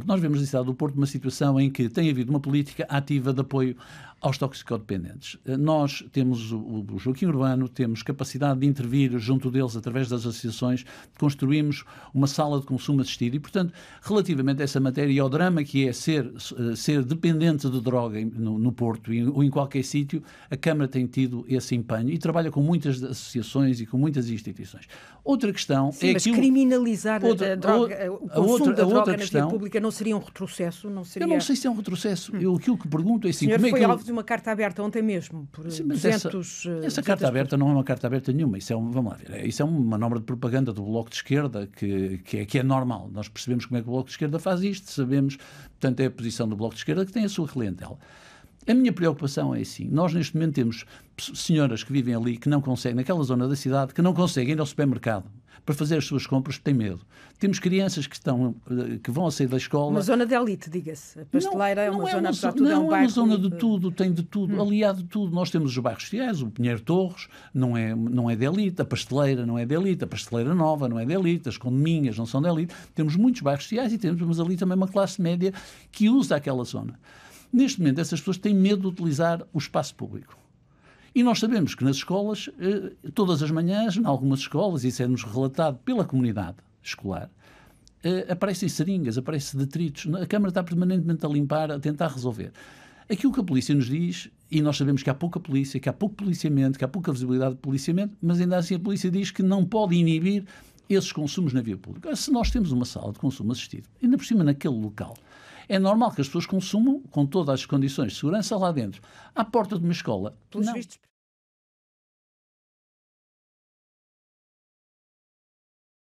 Porto. Nós vemos na cidade do Porto uma situação em que tem havido uma política ativa de apoio aos toxicodependentes. Eh, nós temos o, Joaquim Urbano, temos capacidade de intervir junto deles através das associações, construímos uma sala de consumo assistido e, portanto, relativamente a essa matéria e ao drama que é ser, eh, ser dependente de droga no, no Porto ou em qualquer sítio, a Câmara tem tido esse empenho e trabalha com muitas associações e com muitas instituições. Outra questão Sim, é mas que... criminalizar outra, a droga, o consumo outra, da droga outra na via pública não seria um retrocesso? Não seria... Eu não sei se é um retrocesso. Hum. Eu, aquilo que pergunto é assim, como é que... Eu, de uma carta aberta ontem mesmo, por Sim, 200, essa, eh, essa carta aberta não é uma carta aberta nenhuma, isso é um, vamos lá ver, é, isso é uma manobra de propaganda do Bloco de Esquerda que, que, é, que é normal. Nós percebemos como é que o Bloco de Esquerda faz isto, sabemos, portanto, é a posição do Bloco de Esquerda que tem a sua relentela. A minha preocupação é assim: nós neste momento temos senhoras que vivem ali que não conseguem, naquela zona da cidade, que não conseguem ir ao supermercado para fazer as suas compras porque medo. Temos crianças que, estão, eh, que vão a sair da escola. Uma zona de elite, diga-se. A pasteleira é não, é uma zona é uma, tudo, não é, um é uma zona de tudo, tem de tudo, hum. aliado de tudo. Nós temos os bairros fiéis, o Pinheiro Torres não é, não é de elite, a pasteleira não é de elite, a pasteleira nova não é de elite, as condominhas não são de elite. Temos muitos bairros fiéis e temos ali também uma classe média que usa aquela zona. Neste momento, essas pessoas têm medo de utilizar o espaço público. E nós sabemos que nas escolas, eh, todas as manhãs, em algumas escolas, isso é-nos relatado pela comunidade escolar, eh, aparecem seringas, aparecem detritos, a Câmara está permanentemente a limpar, a tentar resolver. Aquilo que a polícia nos diz, e nós sabemos que há pouca polícia, que há pouco policiamento, que há pouca visibilidade de policiamento, mas ainda assim a polícia diz que não pode inibir esses consumos na via pública. Se nós temos uma sala de consumo assistido, ainda por cima naquele local, é normal que as pessoas consumam com todas as condições de segurança lá dentro. À porta de uma escola. Pelos não. vistos,